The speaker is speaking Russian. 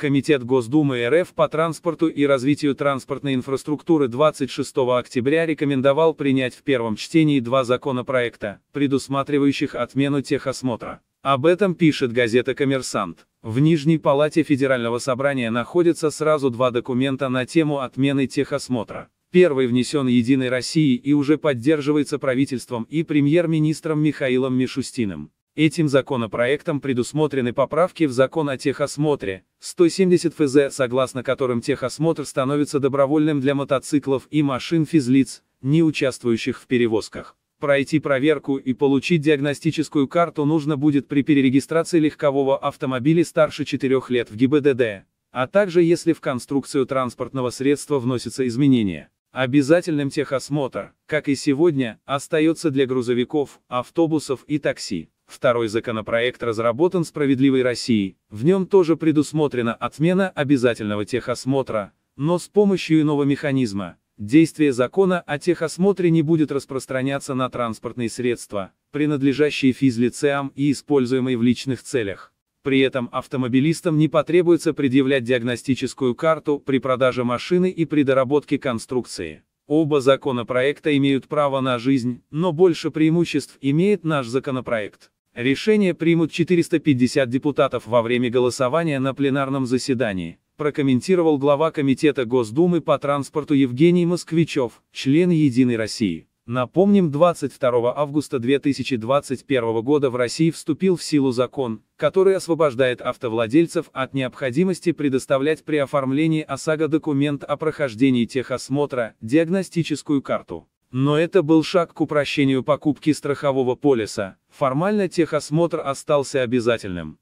Комитет Госдумы РФ по транспорту и развитию транспортной инфраструктуры 26 октября рекомендовал принять в первом чтении два законопроекта, предусматривающих отмену техосмотра. Об этом пишет газета «Коммерсант». В Нижней Палате Федерального Собрания находятся сразу два документа на тему отмены техосмотра. Первый внесен «Единой Россией» и уже поддерживается правительством и премьер-министром Михаилом Мишустиным. Этим законопроектом предусмотрены поправки в закон о техосмотре, 170 ФЗ, согласно которым техосмотр становится добровольным для мотоциклов и машин физлиц, не участвующих в перевозках. Пройти проверку и получить диагностическую карту нужно будет при перерегистрации легкового автомобиля старше 4 лет в ГИБДД, а также если в конструкцию транспортного средства вносятся изменения. Обязательным техосмотр, как и сегодня, остается для грузовиков, автобусов и такси. Второй законопроект разработан «Справедливой Россией», в нем тоже предусмотрена отмена обязательного техосмотра, но с помощью иного механизма. Действие закона о техосмотре не будет распространяться на транспортные средства, принадлежащие физлицеам и используемые в личных целях. При этом автомобилистам не потребуется предъявлять диагностическую карту при продаже машины и при доработке конструкции. Оба законопроекта имеют право на жизнь, но больше преимуществ имеет наш законопроект. Решение примут 450 депутатов во время голосования на пленарном заседании, прокомментировал глава Комитета Госдумы по транспорту Евгений Москвичев, член «Единой России». Напомним, 22 августа 2021 года в России вступил в силу закон, который освобождает автовладельцев от необходимости предоставлять при оформлении ОСАГО документ о прохождении техосмотра, диагностическую карту. Но это был шаг к упрощению покупки страхового полиса, формально техосмотр остался обязательным.